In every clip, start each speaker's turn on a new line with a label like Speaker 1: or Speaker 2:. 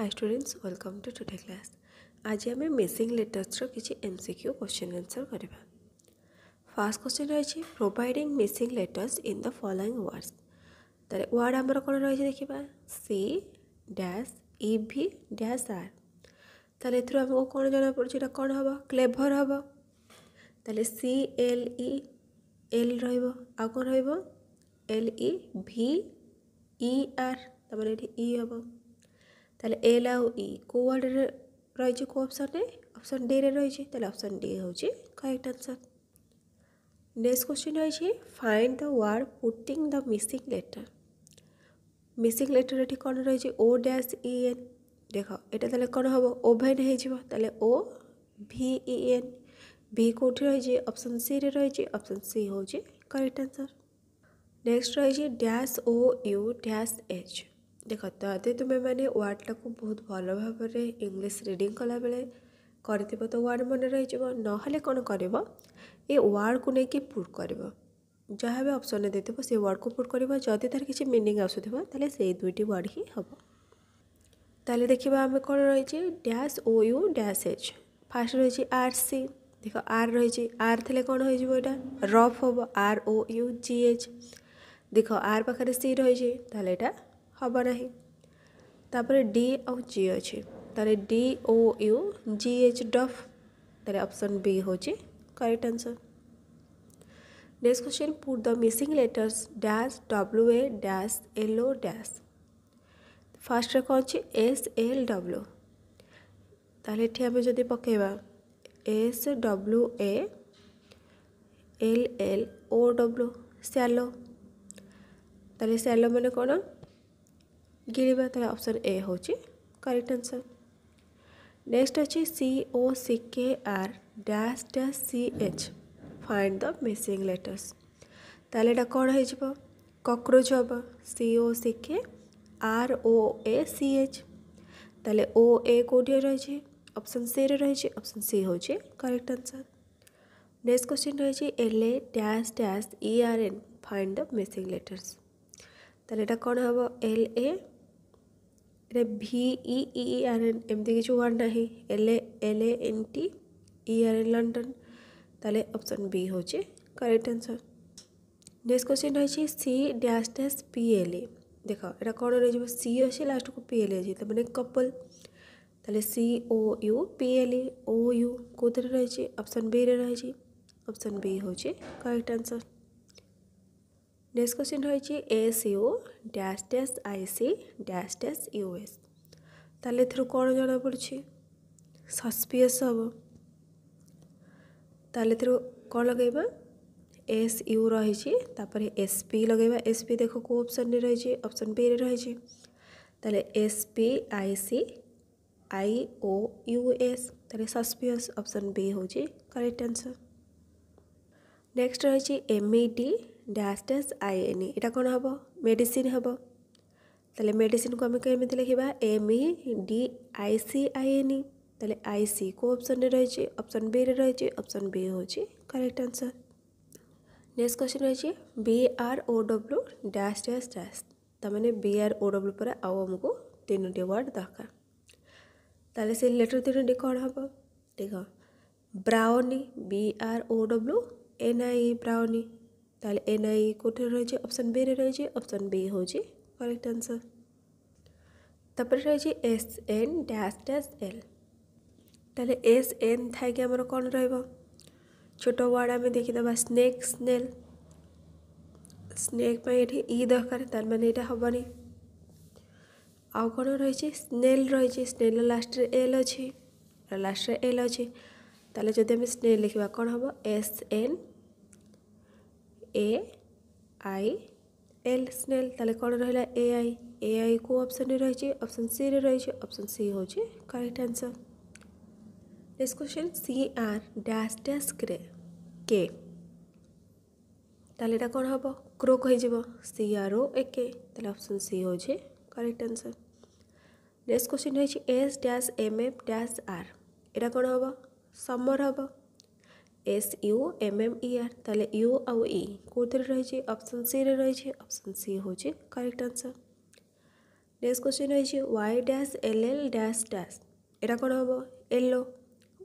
Speaker 1: High students welcome to today class ଆଜି ଆମେ missing ଲେଟର୍ସର କିଛି M C Q question answer କରିବା ଫାର୍ଷ୍ଟ କ୍ୱେଶ୍ଚିନ୍ ରହିଛି providing missing letters in the following words ତାହେଲେ ୱାର୍ଡ଼ ଆମର କ'ଣ ରହିଛି ଦେଖିବା C dash E V dash R ତାହେଲେ ଏଥିରୁ ଆମକୁ କ'ଣ ଜଣାପଡ଼ୁଛି ଏଇଟା କ'ଣ ହେବ କ୍ଲେଭର ହେବ ତାହେଲେ ସି ଏଲ୍ ଇ ଏଲ୍ ରହିବ ଆଉ କ'ଣ ରହିବ ଏଲ୍ ଇ ଭି ଇ ଆର୍ ତା'ପରେ ଏଠି ଇ ହେବ তাহলে এল ଆଉ ଇ କେଉଁ ୱାର୍ଡ଼ରେ ରହିଛି କେଉଁ ଅପସନ୍ରେ অপশন ডিরে রয়েছে তাহলে অপশন ডি হচ্ছে কারেক্ট আনসার নেক্সট কোশ্চেন রয়েছে find the word putting the missing letter missing letter এটি কোণ রয়েছে ও ড্যাশ এন দেখ এটা তাহলে কোণ হব ওভেন হয়েযিব তাহলে O V E e N V কোটি রয়েছে অপশন সি রে রয়েছে অপশন সি হচ্ছে কারেক্ট আনসার নেক্সট রয়েছে dash O U dash H ଦେଖ ଯଦି ତୁମେମାନେ ୱାର୍ଡ଼ଟାକୁ ବହୁତ ଭଲ ଭାବରେ ଇଂଲିଶ ରିଡ଼ିଂ କଲାବେଳେ କରିଥିବ ତ ୱାର୍ଡ଼ ମନେ ରହିଯିବ ନହେଲେ କ'ଣ କରିବ ଏ ୱାର୍ଡ଼କୁ ନେଇକି ପୁଟ୍ କରିବ ଯାହା ବି ଅପସନ୍ ଦେଇଥିବ ସେ ୱାର୍ଡ଼କୁ ପୁଟ୍ କରିବ ଯଦି ତା'ର କିଛି ମିନିଂ ଆସୁଥିବ ତାହେଲେ ସେଇ ଦୁଇଟି ୱାର୍ଡ଼ ହିଁ ହେବ ତାହେଲେ ଦେଖିବା ଆମେ କ'ଣ ରହିଛି dash O U dash H first ରହିଛି ଆର୍ ସି ଦେଖ ଆର୍ ରହିଛି ଆର୍ ଥିଲେ କ'ଣ ହୋଇଯିବ ଏଇଟା ରଫ୍ ହେବ R O U G H ଦେଖ ଆର୍ ପାଖରେ ସି ରହିଛି ତାହେଲେ ଏଇଟା ହେବ ନାହିଁ ତାପରେ ଡି ଆଉ ଜି ଅଛି ତାହେଲେ D O U G H dough ତାହେଲେ ଅପସନ୍ ବି ହେଉଛି correct answer next question put the missing letters dash W A dash L O dash ଫାର୍ଷ୍ଟରେ କ'ଣ ଅଛି ଏସ୍ ଏଲ୍ ଡବ୍ଲୁ ତାହେଲେ ଏଠି ଆମେ ଯଦି ପକାଇବା S W A L L O W swallow ତାହେଲେ ସ୍ୟାଲୋ ମାନେ କ'ଣ ଗିଳିବା ତା'ର ଅପସନ୍ ଏ ହେଉଛି କରେକ୍ଟ ଆନ୍ସର୍ ନେକ୍ସଟ ଅଛି C O C K R dash dash C H find the missing letters ତାହେଲେ ଏଇଟା କ'ଣ ହେଇଯିବ କକ୍ରୋଚ୍ ହେବ C O C K R O A C H ତାହେଲେ ଓ ଏ କେଉଁଠି ରହିଛି ଅପସନ୍ ସିରେ ରହିଛି ଅପସନ୍ ସି ହେଉଛି କରେକ୍ଟ ଆନ୍ସର୍ ନେକ୍ସଟ କ୍ୱେଶ୍ଚିନ୍ ରହିଛି L A dash dash E R N find the missing letters ତାହେଲେ ଏଇଟା କ'ଣ ହେବ ଏଲ୍ ଏ एन एमती किस वार्ड ना एल एल एन टी इन लंडन तेल अपसन बी हूँ करेक्ट आंसर नेक्स्ट क्वेश्चन रही सी डैश डैश ए देख एटा कौन रही सी अच्छे लास्ट को पी एल ए अच्छी मैंने कपल तेल C O U P L O U कौन रही अपसन बी रही अपसन बी हूँ करेक्ट आंसर नेक्स्ट क्वेश्चन रही S U dash dash I C dash dash U S ताल एर कौन जना पड़ी सस्पिस् हम ताल एर कौन लगे एस यू रही एसपी लगे एसपी देख कौ अपसन रही अपसन बी रे रही S P I C I O U S suspicious option B हूँ करेक्ट आंसर नेक्स्ट रही M E D dash dash I N E এটা କ'ଣ ହେବ ମେଡ଼ିସିନ୍ ହେବ ତାହେଲେ ମେଡ଼ିସିନ୍କୁ ଆମେ କେମିତି ଲେଖିବା M E D I C I N E ତାହେଲେ ଆଇ ସି କେଉଁ ଅପସନ୍ରେ ରହିଛି ଅପସନ୍ ବିରେ ରହିଛି ଅପସନ୍ ବି ହେଉଛି କରେକ୍ଟ ଆନ୍ସର୍ ନେକ୍ସଟ କ୍ୱେଶ୍ଚନ୍ ରହିଛି B R O W dash dash dash ତାମାନେ ବି ଆର୍ ଓ ଡବ୍ଲ୍ୟୁ ପରେ ଆଉ ଆମକୁ ତିନୋଟି ୱାର୍ଡ଼ ଦରକାର ତାହେଲେ ସେ ଲେଟର୍ ତିନୋଟି କ'ଣ ହେବ ଦେଖ brownie B R O W N I brownie তাহলে এনআই কোথায় রয়েছে অপশান বেরে রয়েছে অপশান বি হচ্ছে করেক্ট আনসার তারপরে রয়েছে S N dash dash L তাহলে এস এন থাইকি আমার কণ রহব ছোট ওয়ার্ড আমি দেখিদেবা স্নেক স্নেল স্নেক পাই এটি ই দরকার তার মানে এটা হবনি ଆଉ କ'ଣ ରହିଛି ସ୍ନେଲ୍ ରହିଛି ସ୍ନେଲ୍ର ଲାଷ୍ଟରେ ଏଲ୍ ଅଛି ଲାଷ୍ଟରେ ଏଲ୍ ଅଛି ତାହେଲେ ଯଦି ଆମେ ସ୍ନେଲ୍ ଲେଖିବା କ'ଣ ହେବ S N A I L snail ତାହେଲେ କ'ଣ ରହିଲା ଏ ଆଇ ଏ ଆଇ କେଉଁ ଅପସନ୍ରେ ରହିଛି ଅପସନ୍ ସିରେ ରହିଛି ଅପସନ୍ ସି ହେଉଛି correct answer next question C R dash dash କ୍ରେ କେ ତାହେଲେ ଏଇଟା କ'ଣ ହେବ କ୍ରୋକ୍ ହୋଇଯିବ C R O A K ତାହେଲେ ଅପସନ୍ ସି ହେଉଛି କରେକ୍ଟ ଆନ୍ସର୍ ନେକ୍ସଟ କ୍ୱେଶ୍ଚନ୍ ରହିଛି S dash M F dash R ଏଇଟା କ'ଣ ହେବ ସମର ହେବ S U M M E R ତାହେଲେ ୟୁ ଆଉ ଇ କେଉଁଥିରେ ରହିଛି ଅପସନ୍ ସିରେ ରହିଛି ଅପସନ୍ ସି ହେଉଛି କରେକ୍ଟ ଆନ୍ସର୍ ନେକ୍ସଟ କ୍ୱେଶ୍ଚିନ୍ ରହିଛି Y dash L L dash dash ଏଇଟା କ'ଣ ହେବ yellow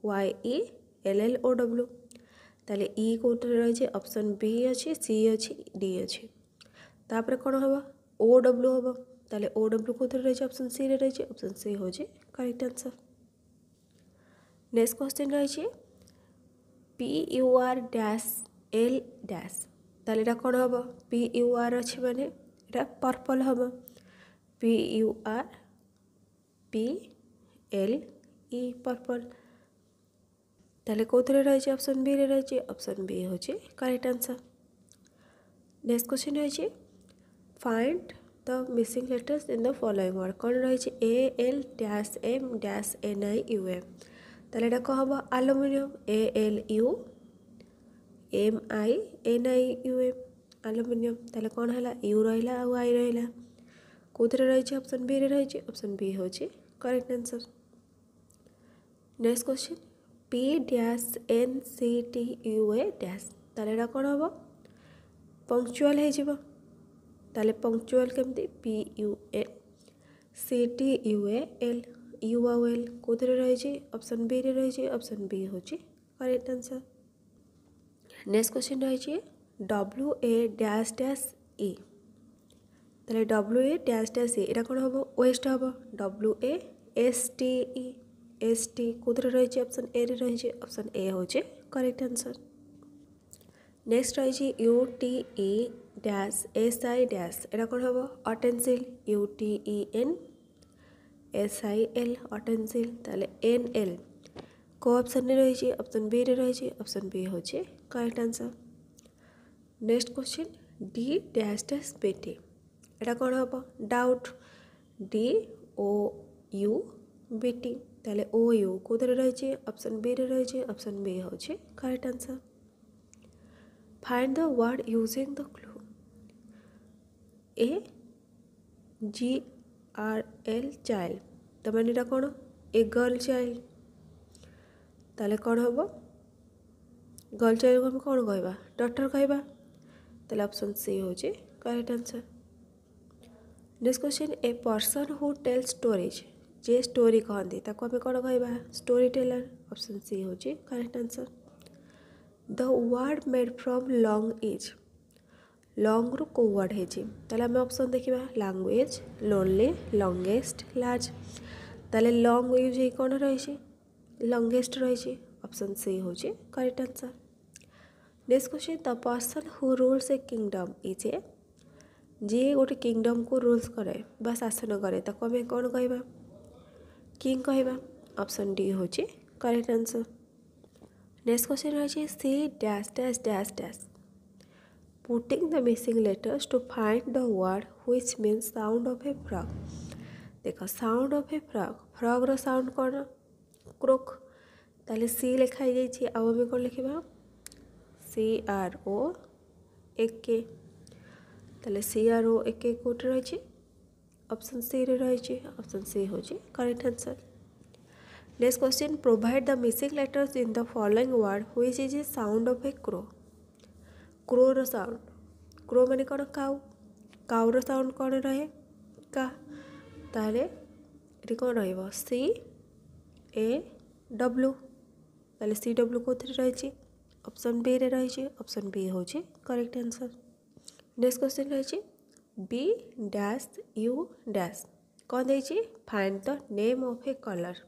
Speaker 1: Y E L L O W ତାହେଲେ ଇ କେଉଁଥିରେ ରହିଛି ଅପସନ୍ ବି ଅଛି ସି ଅଛି ଡି ଅଛି ତାପରେ କ'ଣ ହେବ ଓ ଡବ୍ଲୁ ହେବ ତାହେଲେ ଓ ଡବ୍ଲୁ କେଉଁଥିରେ ରହିଛି ଅପସନ୍ ସିରେ ରହିଛି ଅପସନ୍ ସି ହେଉଛି କରେକ୍ଟ ଆନ୍ସର୍ ନେକ୍ସଟ କ୍ୱେଶ୍ଚିନ୍ ରହିଛି P U R dash L dash তাহলে এটা କ'ଣ ହେବ ପି ୟୁ ଆର୍ ଅଛି ମାନେ ଏଇଟା ପର୍ପଲ୍ ହେବ P U R P L E purple ତାହେଲେ କେଉଁଥିରେ ରହିଛି ଅପସନ୍ ବିରେ ରହିଛି ଅପସନ୍ ବି ହେଉଛି କରେକ୍ଟ ଆନ୍ସର୍ ନେକ୍ସଟ କ୍ୱେଶ୍ଚିନ୍ ରହିଛି find the missing letters in the following word କ'ଣ ରହିଛି A L dash M dash N I U M তাহলে এটা কী হব aluminium A L U M I N I U M aluminium তাহলে কোণ হলা ইউ রহিলা আউ আই রহিলা কোথায় রয়েছে অপশন বি রে রয়েছে অপশন বি হচ্ছে correct answer next question P dash N C T U A dash তাহলে এটা কোণ হব পংচুয়াল হয়ে যাব তাহলে পংচুয়াল কেমতি P U A C T U A L U R ओल कौरे रही अपसन बी रे रही अपसन बी हूँ करेक्ट आंसर नेक्स्ट क्वेश्चन रही है W A dash dash E तेल W A dash dash A यहाँ कौन हम वेस्ट हम W A S T S T कौरे रही अपसन ए रे रही अपसन ए हूँ करेक्ट आंसर नेक्स्ट रही U T dash S I dash यहाँ कौन हम utensil U T N S I L utensil তাহলে এন এল কো অপশানে রয়েছে অপশান বিরে রয়েছে অপশান বি হচ্ছে correct answer next question D dash dash B T এটা କ'ଣ ହେବ doubt D O U B T ତାହେଲେ ଓ ୟୁ କେଉଁଥିରେ ରହିଛି ଅପସନ୍ ବିରେ ରହିଛି ଅପସନ୍ ବି ହେଉଛି correct answer find the word using the clue A G R L child ତାମାନେ ଏଇଟା କ'ଣ ଏ ଗର୍ଲ ଚାଇଲ୍ଡ ତାହେଲେ କ'ଣ ହେବ ଗର୍ଲ ଚାଇଲ୍ଡକୁ ଆମେ କ'ଣ କହିବା ଡଟର କହିବା ତାହେଲେ ଅପସନ୍ ସି ହେଉଛି correct answer next question a person who tell stories ଯିଏ ଷ୍ଟୋରି କହନ୍ତି ତାକୁ ଆମେ କ'ଣ କହିବା ଷ୍ଟୋରି ଟେଲର୍ ଅପସନ୍ ସି ହେଉଛି correct answer the word made from long is ଲଙ୍ଗ୍ରୁ କେଉଁ ୱାର୍ଡ଼ ହେଇଛି ତାହେଲେ ଆମେ ଅପସନ୍ ଦେଖିବା ଲାଙ୍ଗୁଏଜ୍ ଲୋନ୍ଲି ଲଙ୍ଗେଷ୍ଟ ଲାର୍ଜ ତାହେଲେ ଲଙ୍ଗ୍ ୟୁଜ୍ ହେଇ କ'ଣ ରହିଛି ଲଙ୍ଗେଷ୍ଟ ରହିଛି ଅପସନ୍ ସି ହେଉଛି correct answer next question the person who rules a kingdom is a ଯିଏ ଗୋଟେ କିଙ୍ଗଡ଼ମ୍କୁ ରୁଲ୍ସ କରେ ବା ଶାସନ କରେ ତାକୁ ଆମେ କ'ଣ କହିବା କିଙ୍ଗ କହିବା ଅପସନ୍ ଡି ହେଉଛି କରେକ୍ଟ ଆନ୍ସର୍ ନେକ୍ସଟ କ୍ୱେଶ୍ଚିନ୍ ରହିଛି C dash dash dash dash putting the missing letters to find the word which means sound of a frog. ଦେଖ ସାଉଣ୍ଡ ଅଫ୍ ଏ ଫ୍ରଗ୍ ଫ୍ରଗ୍ର ସାଉଣ୍ଡ କ'ଣ croak ତାହେଲେ C ଲେଖା ହେଇଯାଇଛି ଆଉ ଆମେ କ'ଣ ଲେଖିବା ସି ଆର୍ ଓ ଏକେ ତାହେଲେ ସି ଆର୍ ଓ ଏକେ କେଉଁଠି ରହିଛି ଅପସନ୍ ସିରେ ରହିଛି ଅପସନ୍ ସି ହେଉଛି correct answer next question provide the missing letters in the following word which is a sound of a crow କ୍ରୋର ସାଉଣ୍ଡ क्रो मैंने कौन काउ काऊर साउंड कौन रहे का कौन रही ए डब्ल्यू तेल सी डब्ल्यू कौन रही ऑप्शन बी रे रही ऑप्शन बी हो करेक्ट आंसर नेक्स्ट क्वेश्चन रही बी डैश यू डैश कौन दे find the name of a colour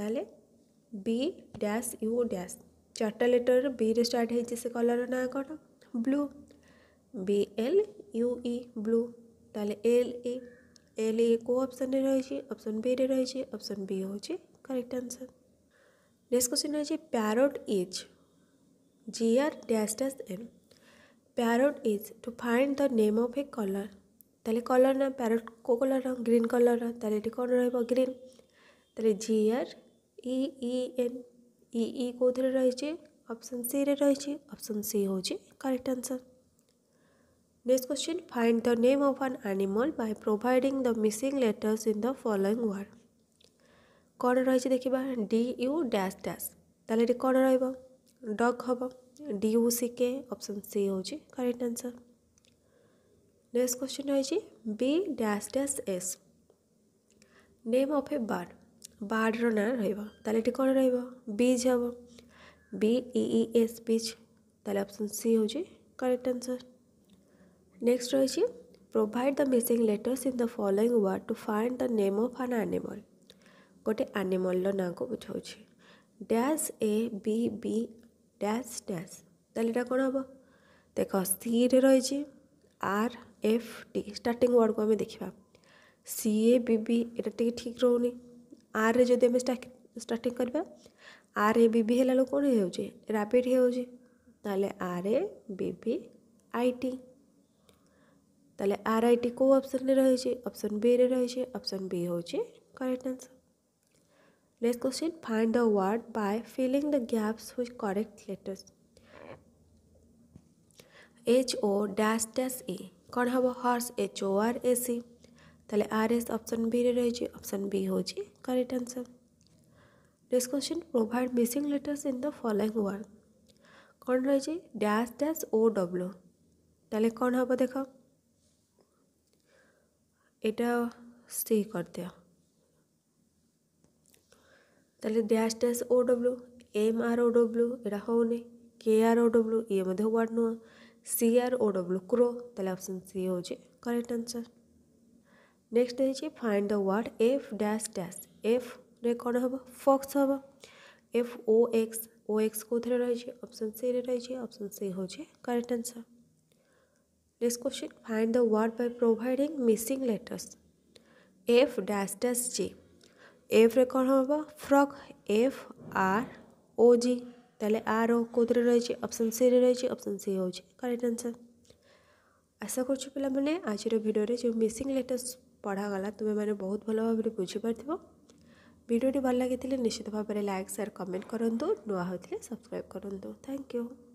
Speaker 1: ताले बी डैश यू डैश चार्टा लेटर बी रे स्टार्ट से कलर ना कौन blue B L U E blue ताले एल ए एल ए को ऑप्शन रही ऑप्शन बी रे रही ऑप्शन बी हूँ करेक्ट आंसर नेक्स्ट क्वेश्चन रही है parrot is G R dash dash M parrot is to find the name of a colour तेल colour ना प्यारोट को कलर ग्रीन कलर ताले ये कौन ग्रीन ताले जी आर इ एन इ कौन रही ऑप्शन सी रे रही अप्सन सी हूँ correct answer next question find the name of an animal by providing the missing letters in the following word. कौन रही देखा डी यू डैश डैश तेल कौन रग हम डी यू सी के ऑप्शन सी हूँ करेक्ट आंसर नेक्स्ट क्वेश्चन रही B dash dash S name of a bird बार्डर ना रही कौन रीज हम बीई एस बीच तेल ऑप्शन सी हूँ करेक्ट आंसर নেক্সট রয়েছে provide the missing letters in the following word to find the name of an animal ଗୋଟେ ଆନିମଲ୍ର ନାଁକୁ ବୁଝାଉଛି dash A B B dash dash ତାହେଲେ ଏଇଟା କ'ଣ ହେବ ଦେଖ ସିରେ ରହିଛି ଆର୍ ଏଫ୍ ଟି ଷ୍ଟାର୍ଟିଂ ୱାର୍ଡ଼କୁ ଆମେ ଦେଖିବା ସି ଏ ବି ବି ଏଇଟା ଟିକେ ଠିକ୍ ରହୁନି ଆର୍ରେ ଯଦି ଆମେ ଷ୍ଟାର୍ଟିଂ କରିବା ଆର୍ ଏ ବି ବି ହେଲା ବେଳକୁ କ'ଣ ହେଉଛି ରାପିଡ଼୍ ହେଉଛି ତାହେଲେ ଆର୍ ଏ ବି ବି ଆଇ ଟି तेल आर आई टी कौ अपसन रही अपसन बी रे रही अपसन बी हो correct answer next question find the word by filling the gaps with correct letters H O dash dash A कौन हम horse H O R A C तेल R S option B रे रही option B हो correct answer next question provide missing letters in the following word कौन रही dash dash O W तेल कौन हम देख এটা স্টে কর দেওয়া তাহলে dash dash O W M R O W এটা হও হওনি কে আর ও ডব্লু ইয়ে মধ্যে ওয়ার্ড নয় সি আর ও ডব্লু ক্রো তাহলে অপশন সি হচ্ছে কারেক্ট আনসার নেক্সট হয়েছে find the word F dash dash F রে କ'ଣ হব ফক্স হব F O X O X କେଉଁଥିରେ ରହିଛି ଅପସନ୍ ସିରେ রয়েছে ଅପସନ୍ সি হচ্ছে correct answer Next question find the word by providing missing letters. F dash dash J. F रे कौन हम frog F R O G तेल आर ओ कौरे रही अपसन सी रही अपसन सी हूँ करेक्ट आंसर आशा कर पे आज भिडियो जो मिसिंग लेटर्स पढ़ागला तुम्हें मैंने बहुत भल भाव बुझीपार ভিডিওটি ভালো লাগিলে নিশ্চিত ভাবে लाइक सेयार कमेंट करूँ नुआ হলে सब्सक्राइब करूँ थैंक यू